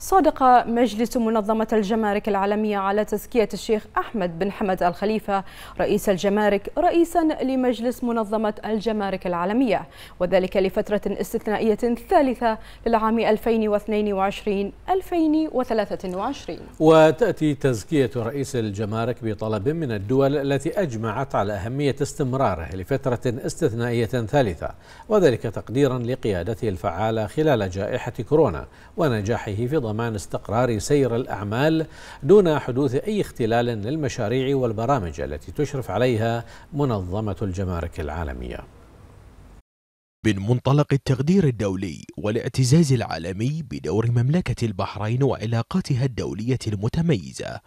صادق مجلس منظمة الجمارك العالمية على تزكية الشيخ أحمد بن حمد الخليفة رئيس الجمارك رئيسا لمجلس منظمة الجمارك العالمية وذلك لفترة استثنائية ثالثة للعام 2022-2023 وتأتي تزكية رئيس الجمارك بطلب من الدول التي أجمعت على أهمية استمراره لفترة استثنائية ثالثة وذلك تقديرا لقيادته الفعالة خلال جائحة كورونا ونجاحه في ضمان استقرار سير الأعمال دون حدوث أي اختلال للمشاريع والبرامج التي تشرف عليها منظمة الجمارك العالمية من منطلق التقدير الدولي والاعتزاز العالمي بدور مملكة البحرين وعلاقاتها الدولية المتميزة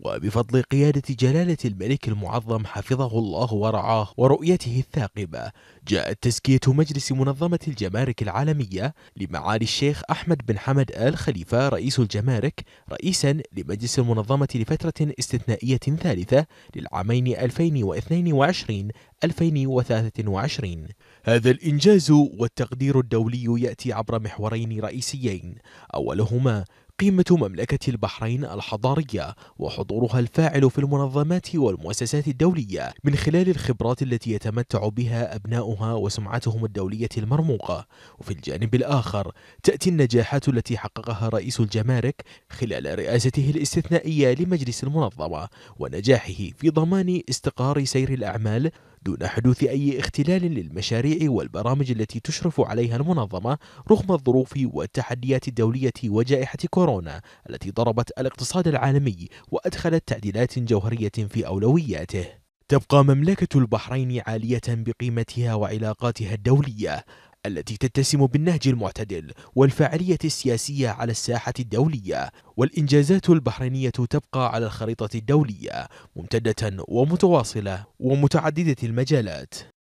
وبفضل قيادة جلالة الملك المعظم حفظه الله ورعاه ورؤيته الثاقبة جاءت تزكية مجلس منظمة الجمارك العالمية لمعالي الشيخ أحمد بن حمد آل خليفة رئيس الجمارك رئيسا لمجلس المنظمة لفترة استثنائية ثالثة للعامين 2022 2023 هذا الإنجاز والتقدير الدولي يأتي عبر محورين رئيسيين أولهما قيمة مملكة البحرين الحضارية وحضورها الفاعل في المنظمات والمؤسسات الدولية من خلال الخبرات التي يتمتع بها أبناؤها وسمعتهم الدولية المرموقة وفي الجانب الآخر تأتي النجاحات التي حققها رئيس الجمارك خلال رئاسته الاستثنائية لمجلس المنظمة ونجاحه في ضمان استقرار سير الأعمال دون حدوث أي اختلال للمشاريع والبرامج التي تشرف عليها المنظمة رغم الظروف والتحديات الدولية وجائحة كورونا التي ضربت الاقتصاد العالمي وأدخلت تعديلات جوهرية في أولوياته تبقى مملكة البحرين عالية بقيمتها وعلاقاتها الدولية التي تتسم بالنهج المعتدل والفاعلية السياسية على الساحة الدولية والإنجازات البحرينية تبقى على الخريطة الدولية ممتدة ومتواصلة ومتعددة المجالات